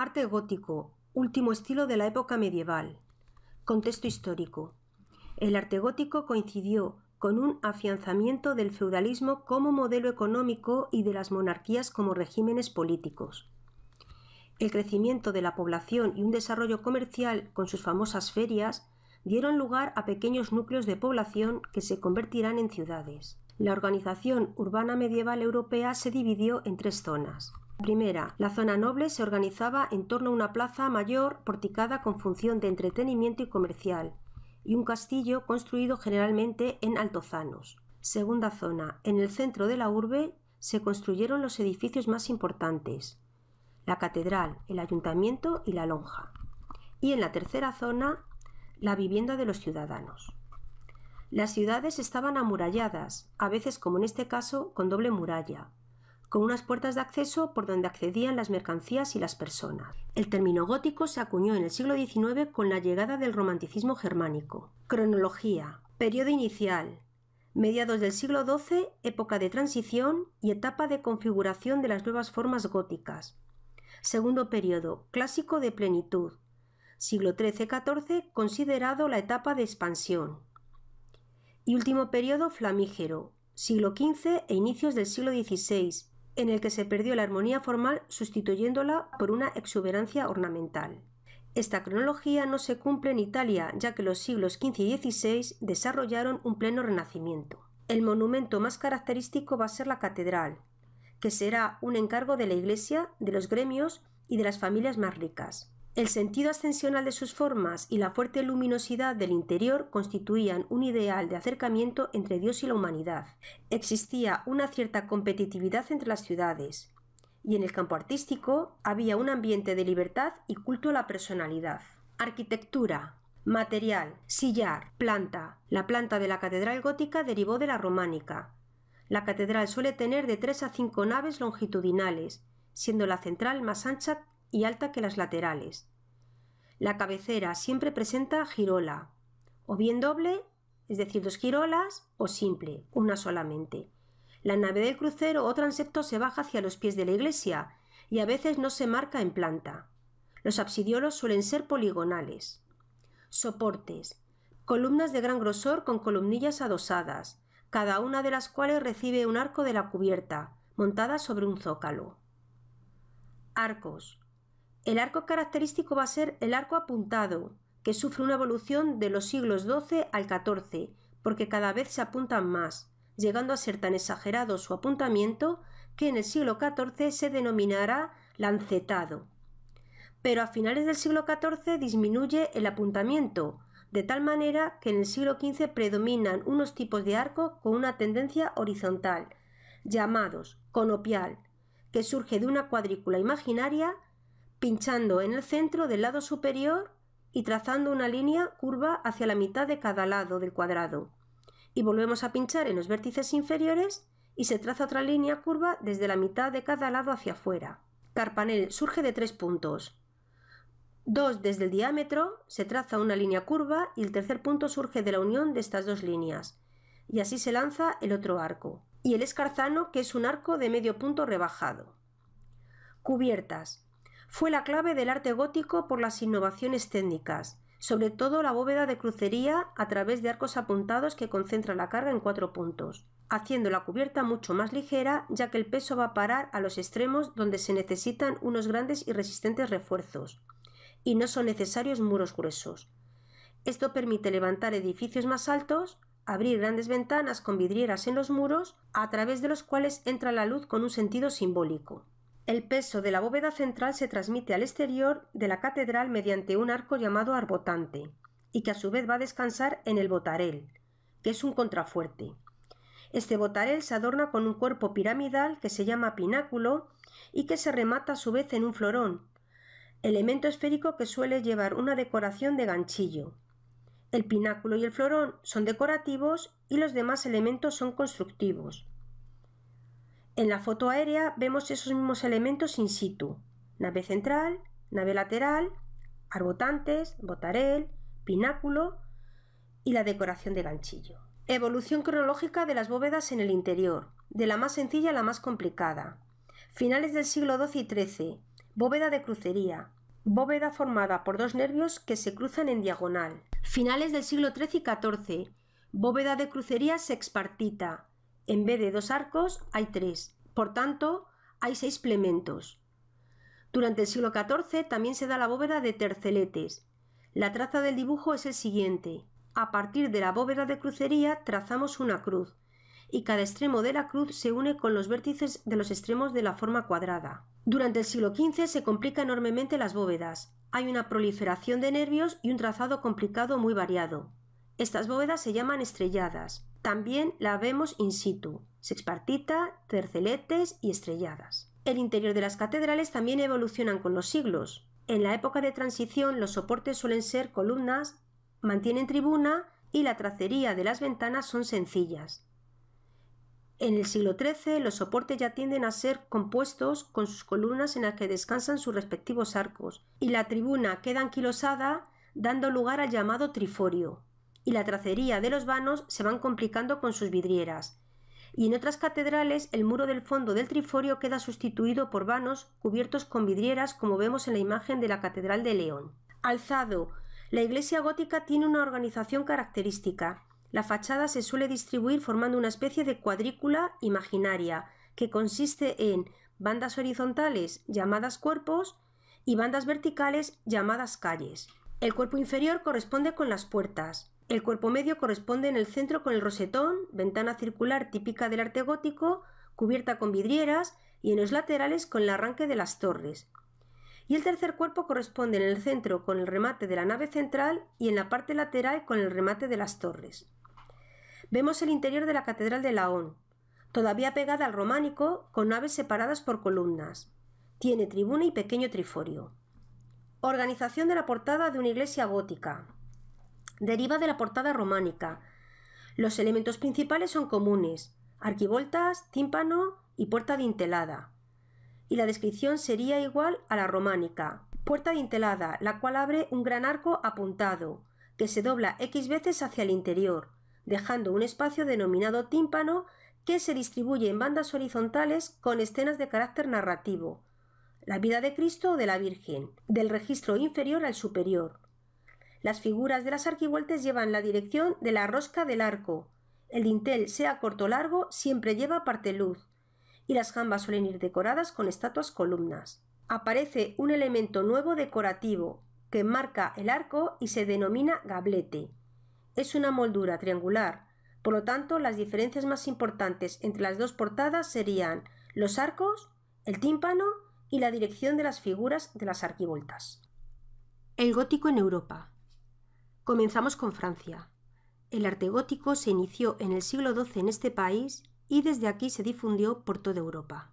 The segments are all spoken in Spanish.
Arte gótico, último estilo de la época medieval. Contexto histórico. El arte gótico coincidió con un afianzamiento del feudalismo como modelo económico y de las monarquías como regímenes políticos. El crecimiento de la población y un desarrollo comercial con sus famosas ferias dieron lugar a pequeños núcleos de población que se convertirán en ciudades. La organización urbana medieval europea se dividió en tres zonas. Primera, la zona noble se organizaba en torno a una plaza mayor porticada con función de entretenimiento y comercial, y un castillo construido generalmente en altozanos. Segunda zona, en el centro de la urbe se construyeron los edificios más importantes, la catedral, el ayuntamiento y la lonja. Y en la tercera zona, la vivienda de los ciudadanos. Las ciudades estaban amuralladas, a veces como en este caso, con doble muralla, con unas puertas de acceso por donde accedían las mercancías y las personas. El término gótico se acuñó en el siglo XIX con la llegada del romanticismo germánico. Cronología. Periodo inicial. Mediados del siglo XII, época de transición y etapa de configuración de las nuevas formas góticas. Segundo periodo, clásico de plenitud. Siglo XIII-XIV, considerado la etapa de expansión. Y último periodo, flamígero, siglo XV e inicios del siglo XVI, en el que se perdió la armonía formal sustituyéndola por una exuberancia ornamental. Esta cronología no se cumple en Italia, ya que los siglos XV y XVI desarrollaron un pleno renacimiento. El monumento más característico va a ser la catedral, que será un encargo de la Iglesia, de los gremios y de las familias más ricas. El sentido ascensional de sus formas y la fuerte luminosidad del interior constituían un ideal de acercamiento entre Dios y la humanidad. Existía una cierta competitividad entre las ciudades, y en el campo artístico había un ambiente de libertad y culto a la personalidad. Arquitectura. Material. Sillar. Planta. La planta de la catedral gótica derivó de la románica. La catedral suele tener de tres a cinco naves longitudinales, siendo la central más ancha y alta que las laterales. La cabecera siempre presenta girola, o bien doble, es decir, dos girolas, o simple, una solamente. La nave del crucero o transepto se baja hacia los pies de la iglesia y a veces no se marca en planta. Los absidiolos suelen ser poligonales. Soportes. Columnas de gran grosor con columnillas adosadas, cada una de las cuales recibe un arco de la cubierta, montada sobre un zócalo. Arcos. El arco característico va a ser el arco apuntado, que sufre una evolución de los siglos XII al XIV, porque cada vez se apuntan más, llegando a ser tan exagerado su apuntamiento que en el siglo XIV se denominará lancetado. Pero a finales del siglo XIV disminuye el apuntamiento, de tal manera que en el siglo XV predominan unos tipos de arco con una tendencia horizontal, llamados conopial, que surge de una cuadrícula imaginaria pinchando en el centro del lado superior y trazando una línea curva hacia la mitad de cada lado del cuadrado. Y volvemos a pinchar en los vértices inferiores y se traza otra línea curva desde la mitad de cada lado hacia afuera. Carpanel surge de tres puntos. Dos desde el diámetro, se traza una línea curva y el tercer punto surge de la unión de estas dos líneas. Y así se lanza el otro arco. Y el escarzano, que es un arco de medio punto rebajado. Cubiertas fue la clave del arte gótico por las innovaciones técnicas, sobre todo la bóveda de crucería a través de arcos apuntados que concentra la carga en cuatro puntos, haciendo la cubierta mucho más ligera ya que el peso va a parar a los extremos donde se necesitan unos grandes y resistentes refuerzos, y no son necesarios muros gruesos. Esto permite levantar edificios más altos, abrir grandes ventanas con vidrieras en los muros, a través de los cuales entra la luz con un sentido simbólico. El peso de la bóveda central se transmite al exterior de la catedral mediante un arco llamado arbotante, y que a su vez va a descansar en el botarel, que es un contrafuerte. Este botarel se adorna con un cuerpo piramidal que se llama pináculo y que se remata a su vez en un florón, elemento esférico que suele llevar una decoración de ganchillo. El pináculo y el florón son decorativos y los demás elementos son constructivos. En la foto aérea vemos esos mismos elementos in situ. Nave central, nave lateral, arbotantes, botarel, pináculo y la decoración de ganchillo. Evolución cronológica de las bóvedas en el interior, de la más sencilla a la más complicada. Finales del siglo XII y XIII, bóveda de crucería, bóveda formada por dos nervios que se cruzan en diagonal. Finales del siglo XIII y XIV, bóveda de crucería sexpartita, en vez de dos arcos, hay tres. Por tanto, hay seis plementos. Durante el siglo XIV también se da la bóveda de terceletes. La traza del dibujo es el siguiente. A partir de la bóveda de crucería trazamos una cruz, y cada extremo de la cruz se une con los vértices de los extremos de la forma cuadrada. Durante el siglo XV se complica enormemente las bóvedas. Hay una proliferación de nervios y un trazado complicado muy variado. Estas bóvedas se llaman estrelladas. También la vemos in situ, sexpartita, terceletes y estrelladas. El interior de las catedrales también evolucionan con los siglos. En la época de transición los soportes suelen ser columnas, mantienen tribuna y la tracería de las ventanas son sencillas. En el siglo XIII los soportes ya tienden a ser compuestos con sus columnas en las que descansan sus respectivos arcos y la tribuna queda anquilosada dando lugar al llamado triforio y la tracería de los vanos se van complicando con sus vidrieras. Y en otras catedrales el muro del fondo del triforio queda sustituido por vanos cubiertos con vidrieras como vemos en la imagen de la Catedral de León. Alzado. La iglesia gótica tiene una organización característica. La fachada se suele distribuir formando una especie de cuadrícula imaginaria, que consiste en bandas horizontales llamadas cuerpos y bandas verticales llamadas calles. El cuerpo inferior corresponde con las puertas, el cuerpo medio corresponde en el centro con el rosetón, ventana circular típica del arte gótico, cubierta con vidrieras y en los laterales con el arranque de las torres. Y el tercer cuerpo corresponde en el centro con el remate de la nave central y en la parte lateral con el remate de las torres. Vemos el interior de la Catedral de Laón, todavía pegada al románico, con naves separadas por columnas. Tiene tribuna y pequeño triforio. Organización de la portada de una iglesia gótica, deriva de la portada románica. Los elementos principales son comunes, arquivoltas, tímpano y puerta dintelada. Y la descripción sería igual a la románica. Puerta dintelada, la cual abre un gran arco apuntado, que se dobla X veces hacia el interior, dejando un espacio denominado tímpano que se distribuye en bandas horizontales con escenas de carácter narrativo, la vida de Cristo o de la Virgen, del registro inferior al superior, las figuras de las arquivoltas llevan la dirección de la rosca del arco. El dintel, sea corto o largo, siempre lleva parte luz Y las jambas suelen ir decoradas con estatuas columnas. Aparece un elemento nuevo decorativo que marca el arco y se denomina gablete. Es una moldura triangular. Por lo tanto, las diferencias más importantes entre las dos portadas serían los arcos, el tímpano y la dirección de las figuras de las arquivoltas. El gótico en Europa. Comenzamos con Francia. El arte gótico se inició en el siglo XII en este país y desde aquí se difundió por toda Europa.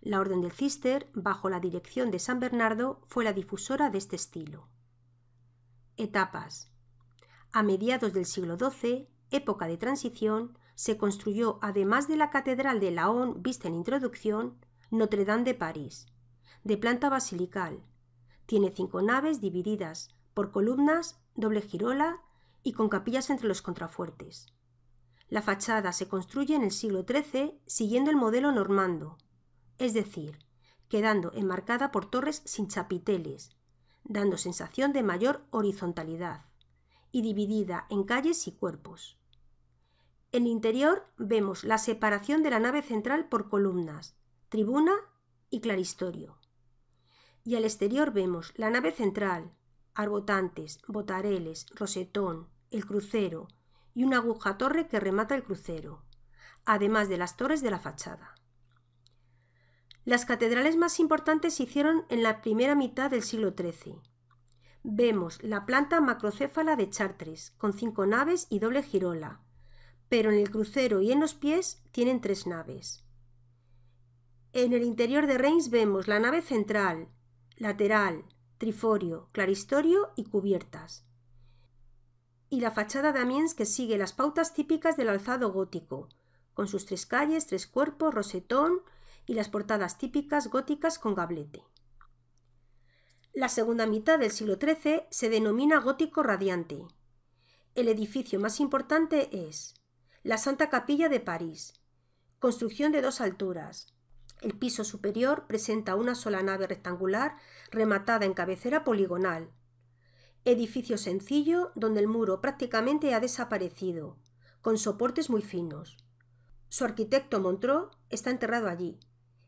La Orden del Cister, bajo la dirección de San Bernardo, fue la difusora de este estilo. Etapas. A mediados del siglo XII, época de transición, se construyó, además de la Catedral de Laon vista en introducción, Notre Dame de París, de planta basilical. Tiene cinco naves divididas por columnas, doble girola y con capillas entre los contrafuertes. La fachada se construye en el siglo XIII siguiendo el modelo normando, es decir, quedando enmarcada por torres sin chapiteles, dando sensación de mayor horizontalidad, y dividida en calles y cuerpos. En el interior vemos la separación de la nave central por columnas, tribuna y claristorio. Y al exterior vemos la nave central, arbotantes, botareles, rosetón, el crucero y una aguja torre que remata el crucero, además de las torres de la fachada. Las catedrales más importantes se hicieron en la primera mitad del siglo XIII. Vemos la planta macrocéfala de Chartres, con cinco naves y doble girola, pero en el crucero y en los pies tienen tres naves. En el interior de Reims vemos la nave central, lateral, triforio, claristorio y cubiertas. Y la fachada de Amiens que sigue las pautas típicas del alzado gótico, con sus tres calles, tres cuerpos, rosetón y las portadas típicas góticas con gablete. La segunda mitad del siglo XIII se denomina gótico radiante. El edificio más importante es la Santa Capilla de París, construcción de dos alturas, el piso superior presenta una sola nave rectangular rematada en cabecera poligonal. Edificio sencillo donde el muro prácticamente ha desaparecido, con soportes muy finos. Su arquitecto Montreux está enterrado allí,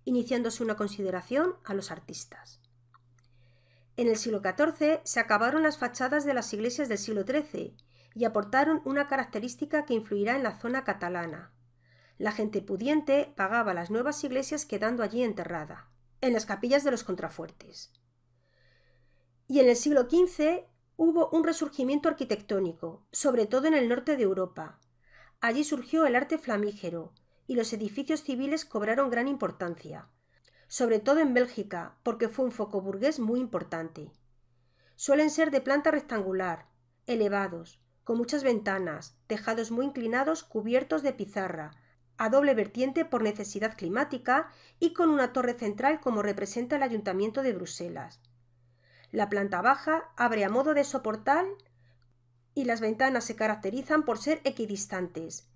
iniciándose una consideración a los artistas. En el siglo XIV se acabaron las fachadas de las iglesias del siglo XIII y aportaron una característica que influirá en la zona catalana, la gente pudiente pagaba las nuevas iglesias quedando allí enterrada, en las capillas de los contrafuertes. Y en el siglo XV hubo un resurgimiento arquitectónico, sobre todo en el norte de Europa. Allí surgió el arte flamígero, y los edificios civiles cobraron gran importancia, sobre todo en Bélgica, porque fue un foco burgués muy importante. Suelen ser de planta rectangular, elevados, con muchas ventanas, tejados muy inclinados cubiertos de pizarra, a doble vertiente por necesidad climática y con una torre central como representa el Ayuntamiento de Bruselas. La planta baja abre a modo de soportal y las ventanas se caracterizan por ser equidistantes.